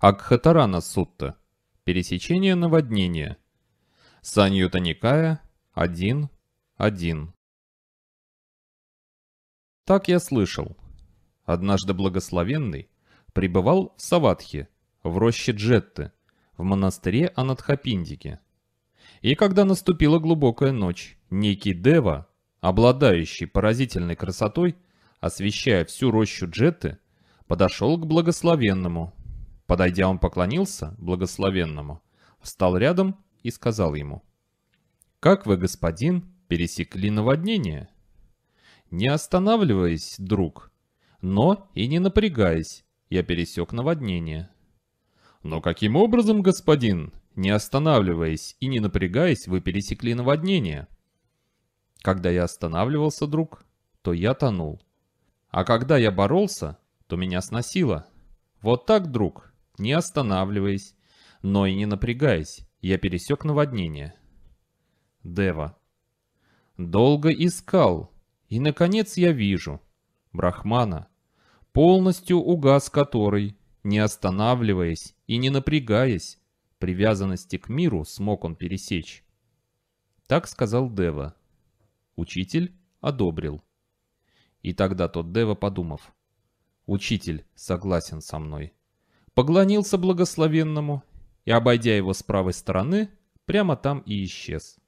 Акхатарана Сутта. Пересечение наводнения. Саньюта Никая 1.1. Так я слышал. Однажды благословенный пребывал в Саватхе, в роще Джетты, в монастыре Анатхапиндике. И когда наступила глубокая ночь, некий Дева, обладающий поразительной красотой, освещая всю рощу Джетты, подошел к благословенному Подойдя, он поклонился благословенному, встал рядом и сказал ему, «Как вы, господин, пересекли наводнение?» «Не останавливаясь, друг, но и не напрягаясь, я пересек наводнение». «Но каким образом, господин, не останавливаясь и не напрягаясь, вы пересекли наводнение?» «Когда я останавливался, друг, то я тонул. А когда я боролся, то меня сносило. Вот так, друг, не останавливаясь, но и не напрягаясь, я пересек наводнение. Дева. Долго искал, и, наконец, я вижу. Брахмана, полностью угас который, не останавливаясь и не напрягаясь, привязанности к миру смог он пересечь. Так сказал Дева. Учитель одобрил. И тогда тот Дева, подумав, «Учитель согласен со мной» поклонился благословенному и, обойдя его с правой стороны, прямо там и исчез.